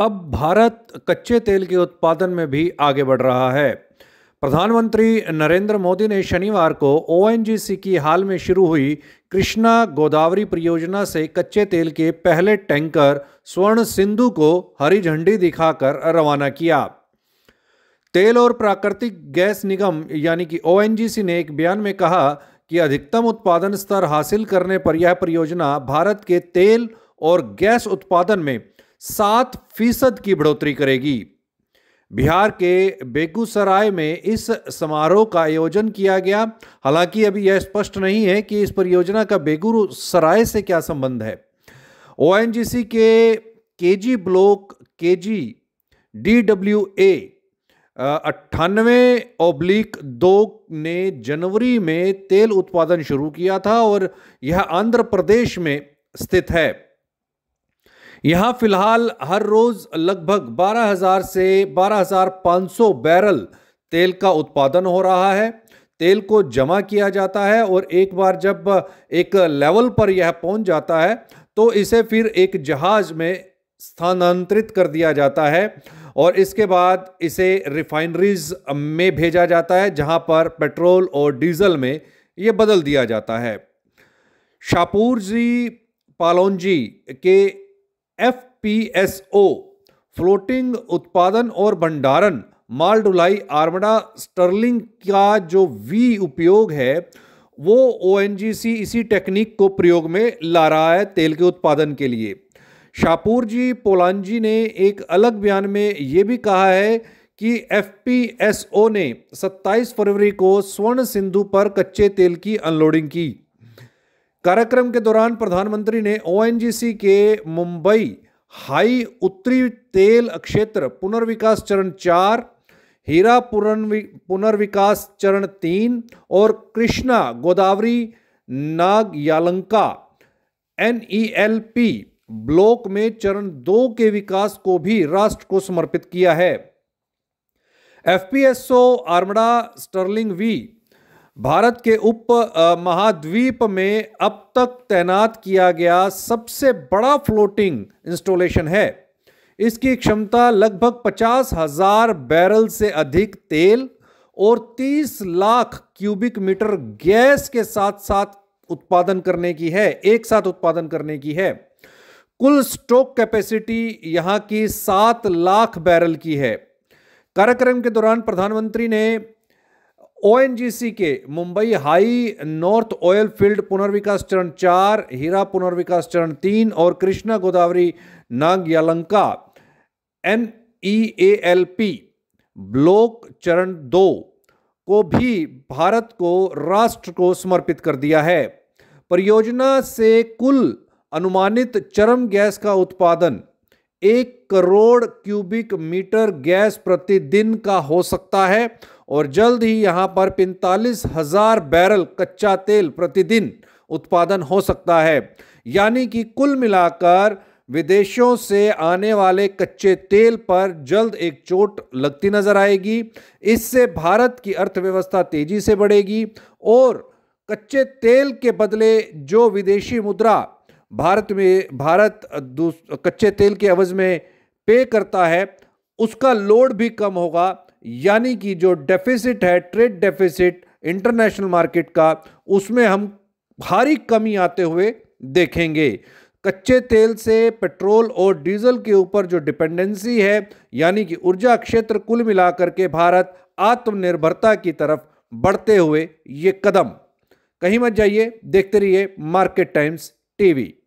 अब भारत कच्चे तेल के उत्पादन में भी आगे बढ़ रहा है प्रधानमंत्री नरेंद्र मोदी ने शनिवार को ओ की हाल में शुरू हुई कृष्णा गोदावरी परियोजना से कच्चे तेल के पहले टैंकर स्वर्ण सिंधु को हरी झंडी दिखाकर रवाना किया तेल और प्राकृतिक गैस निगम यानी कि ओ ने एक बयान में कहा कि अधिकतम उत्पादन स्तर हासिल करने पर यह परियोजना भारत के तेल और गैस उत्पादन में सात फीसद की बढ़ोतरी करेगी बिहार के बेगूसराय में इस समारोह का आयोजन किया गया हालांकि अभी यह स्पष्ट नहीं है कि इस परियोजना का बेगूसराय से क्या संबंध है ओ के केजी ब्लॉक केजी डीडब्ल्यूए अट्ठानवे ओब्लिक दो ने जनवरी में तेल उत्पादन शुरू किया था और यह आंध्र प्रदेश में स्थित है यहाँ फिलहाल हर रोज़ लगभग 12,000 से 12,500 बैरल तेल का उत्पादन हो रहा है तेल को जमा किया जाता है और एक बार जब एक लेवल पर यह पहुंच जाता है तो इसे फिर एक जहाज़ में स्थानांतरित कर दिया जाता है और इसके बाद इसे रिफाइनरीज में भेजा जाता है जहां पर पेट्रोल और डीजल में ये बदल दिया जाता है शाहपुर जी पालोन जी के F P S O floating उत्पादन और भंडारण माल ढुलाई आर्मडा स्टर्लिंग का जो वी उपयोग है वो ओ एन जी सी इसी टेक्निक को प्रयोग में ला रहा है तेल के उत्पादन के लिए शाहपुर जी पोलांजी ने एक अलग बयान में ये भी कहा है कि एफ पी एस ओ ने 27 फरवरी को स्वर्ण सिंधु पर कच्चे तेल की अनलोडिंग की कार्यक्रम के दौरान प्रधानमंत्री ने ओएनजीसी के मुंबई हाई उत्तरी तेल क्षेत्र पुनर्विकास चरण चार हीरा पुनर्विकास चरण तीन और Krishna Godavari Nagayalanka P e block में चरण दो के विकास को भी राष्ट्र को समर्पित किया है FPSO Armada Sterling V Bharat के उप महाद्वीप में अब तक तैनात किया गया सबसे बड़ा फ्लोटिंग इंस्टॉलेशन है इसकी क्षमता लगभग पचास हजार बैरल से अधिक तेल और 30 लाख क्यूबिक मीटर गैस के साथ साथ उत्पादन करने की है एक साथ उत्पादन करने की है कुल स्टॉक कैपेसिटी यहाँ की सात लाख बैरल की है कार्यक्रम के दौरान प्रधानमंत्री ने ओएनजीसी के Mumbai high north oil field पुनर्विकास चरण चार हीरा पुनर्विकास चरण तीन और Krishna Godavari Nagayalanka N E A L P block चरण दो को भी भारत को राष्ट्र को समर्पित कर दिया है परियोजना से कुल अनुमानित चरम गैस का उत्पादन एक करोड़ क्यूबिक मीटर गैस प्रतिदिन का हो सकता है और जल्द ही यहाँ पर पैंतालीस हज़ार बैरल कच्चा तेल प्रतिदिन उत्पादन हो सकता है यानी कि कुल मिलाकर विदेशों से आने वाले कच्चे तेल पर जल्द एक चोट लगती नजर आएगी इससे भारत की अर्थव्यवस्था तेजी से बढ़ेगी और कच्चे तेल के बदले जो विदेशी मुद्रा भारत में भारत कच्चे तेल के अवज़ में पे करता है उसका लोड भी कम होगा यानी कि जो डेफिसिट है ट्रेड डेफिसिट इंटरनेशनल मार्केट का उसमें हम भारी कमी आते हुए देखेंगे कच्चे तेल से पेट्रोल और डीजल के ऊपर जो डिपेंडेंसी है यानी कि ऊर्जा क्षेत्र कुल मिलाकर के भारत आत्मनिर्भरता की तरफ बढ़ते हुए ये कदम कहीं मत जाइए देखते रहिए मार्केट टाइम्स टीवी